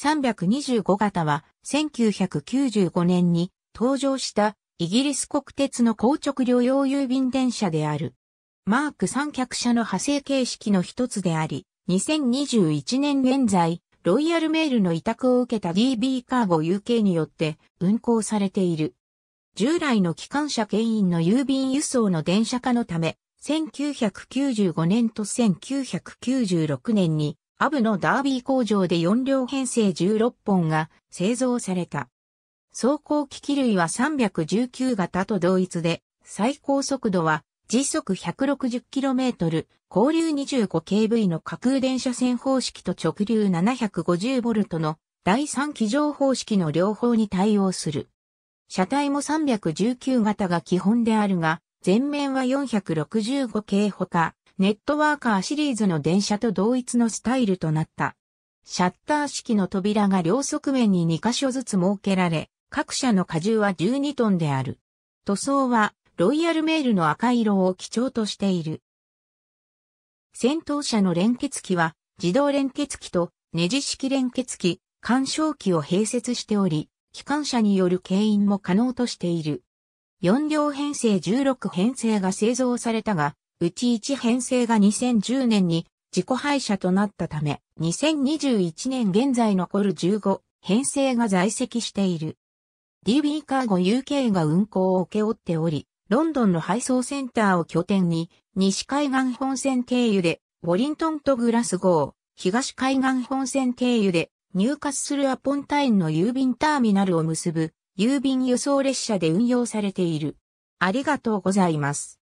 325型は1995年に登場したイギリス国鉄の硬直旅用郵便電車である。マーク三脚車の派生形式の一つであり、2021年現在、ロイヤルメールの委託を受けた DB カーゴ UK によって運行されている。従来の機関車牽引の郵便輸送の電車化のため、1995年と1996年にアブのダービー工場で4両編成16本が製造された。走行機器類は319型と同一で、最高速度は時速 160km、交流 25kV の架空電車線方式と直流 750V の第3機乗方式の両方に対応する。車体も319型が基本であるが、前面は465系ほか、ネットワーカーシリーズの電車と同一のスタイルとなった。シャッター式の扉が両側面に2箇所ずつ設けられ、各社の荷重は12トンである。塗装はロイヤルメールの赤色を基調としている。先頭車の連結機は自動連結機とネジ式連結機、干渉機を併設しており、機関車による牽引も可能としている。4両編成16編成が製造されたが、うち1編成が2010年に自己廃車となったため、2021年現在残る15編成が在籍している。DB カーゴ UK が運行を請け負っており、ロンドンの配送センターを拠点に、西海岸本線経由で、ウォリントンとグラスゴー、東海岸本線経由で、入荷するアポンタインの郵便ターミナルを結ぶ、郵便輸送列車で運用されている。ありがとうございます。